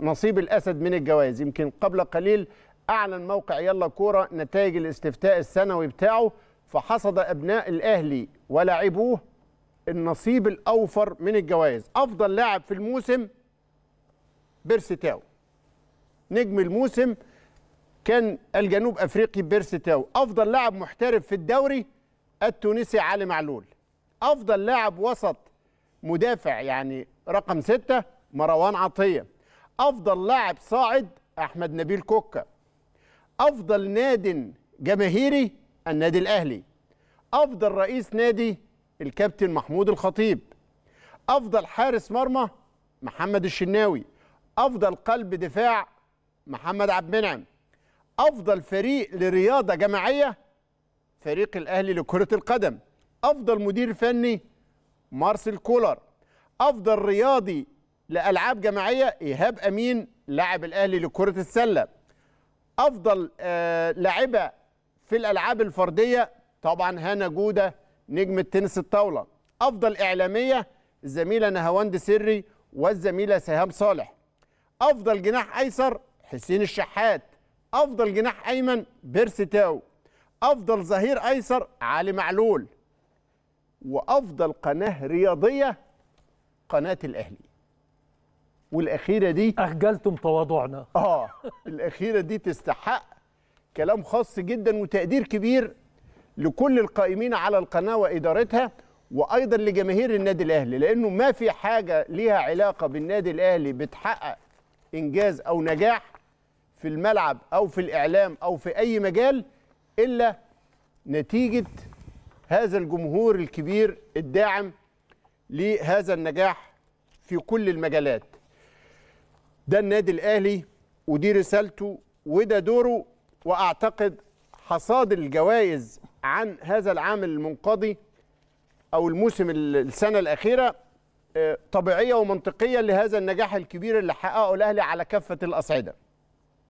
نصيب الأسد من الجوائز يمكن قبل قليل أعلن موقع يلا كورة نتائج الاستفتاء السنوي بتاعه فحصد أبناء الأهلي ولاعبوه النصيب الأوفر من الجوائز أفضل لاعب في الموسم بيرسيتاو نجم الموسم كان الجنوب أفريقي بيرسيتاو أفضل لاعب محترف في الدوري التونسي علي معلول أفضل لاعب وسط مدافع يعني رقم ستة مروان عطية افضل لاعب صاعد احمد نبيل كوكا افضل ناد جماهيري النادي الاهلي افضل رئيس نادي الكابتن محمود الخطيب افضل حارس مرمى محمد الشناوي افضل قلب دفاع محمد عبد المنعم افضل فريق لرياضه جماعيه فريق الاهلي لكره القدم افضل مدير فني مارسيل كولر افضل رياضي لألعاب جماعية إيهاب أمين لاعب الأهلي لكرة السلة أفضل آه، لاعبة في الألعاب الفردية طبعا هنا جودة نجم التنس الطاولة أفضل إعلامية الزميلة نهاوند سري والزميلة سهام صالح أفضل جناح أيسر حسين الشحات أفضل جناح أيمن بيرسي تاو أفضل ظهير أيسر علي معلول وأفضل قناة رياضية قناة الأهلي والاخيره دي اخجلتم تواضعنا اه الاخيره دي تستحق كلام خاص جدا وتقدير كبير لكل القائمين على القناه وادارتها وايضا لجماهير النادي الاهلي لانه ما في حاجه ليها علاقه بالنادي الاهلي بتحقق انجاز او نجاح في الملعب او في الاعلام او في اي مجال الا نتيجه هذا الجمهور الكبير الداعم لهذا النجاح في كل المجالات ده النادي الاهلي ودي رسالته وده دوره واعتقد حصاد الجوائز عن هذا العام المنقضي او الموسم السنه الاخيره آه، طبيعيه ومنطقيه لهذا النجاح الكبير اللي حققه الاهلي على كافه الاصعده